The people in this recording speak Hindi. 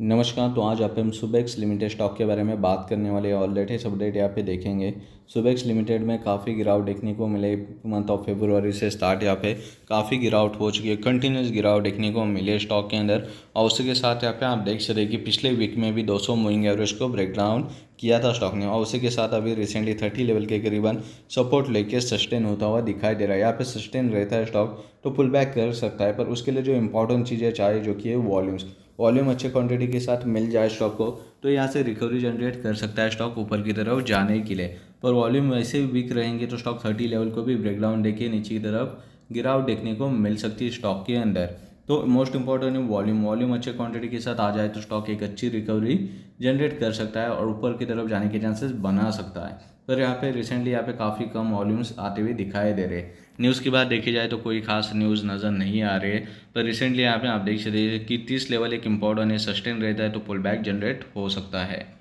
नमस्कार तो आज आप हम सुबेक्स लिमिटेड स्टॉक के बारे में बात करने वाले और लेटेस्ट अपडेट यहाँ पे देखेंगे सुबेक्स लिमिटेड में काफ़ी गिरावट देखने को मिले मंथ ऑफ फेब्रुवरी से स्टार्ट यहाँ पे काफ़ी गिरावट हो चुकी है कंटिन्यूस गिरावट देखने को मिले स्टॉक के अंदर और उसी के साथ यहाँ पे आप देख सकते कि पिछले वीक में भी 200 सौ मूविंग एवरेज को ब्रेकडाउन किया था स्टॉक ने और उसी के साथ अभी रिसेंटली थर्टी लेवल के करीबन सपोर्ट लेके सस्टेन होता हुआ दिखाई दे रहा है यहाँ पे सस्टेन रहता है स्टॉक तो पुल बैक कर सकता है पर उसके लिए जो इंपॉर्टेंट चीज़ें चाहिए जो कि है वॉल्यूम्स वॉल्यूम अच्छे क्वांटिटी के साथ मिल जाए स्टॉक को तो यहाँ से रिकवरी जनरेट कर सकता है स्टॉक ऊपर की तरफ जाने के लिए पर वॉल्यूम वैसे भी वीक रहेंगे तो स्टॉक थर्टी लेवल को भी ब्रेकडाउन देके नीचे की तरफ गिरावट देखने को मिल सकती है स्टॉक के अंदर तो मोस्ट इंपॉर्टेंट है वॉल्यूम वॉल्यूम अच्छे क्वांटिटी के साथ आ जाए तो स्टॉक एक अच्छी रिकवरी जनरेट कर सकता है और ऊपर की तरफ जाने के चांसेस बना सकता है पर यहाँ पे रिसेंटली यहाँ पे काफ़ी कम वॉल्यूम्स आते हुए दिखाई दे रहे न्यूज़ की बात देखी जाए तो कोई खास न्यूज़ नज़र नहीं आ रही है पर रिसेंटली यहाँ पे आप देख सकते हैं कि तीस लेवल एक इम्पॉर्टेंट है सस्टेन रहता है तो पुल बैक जनरेट हो सकता है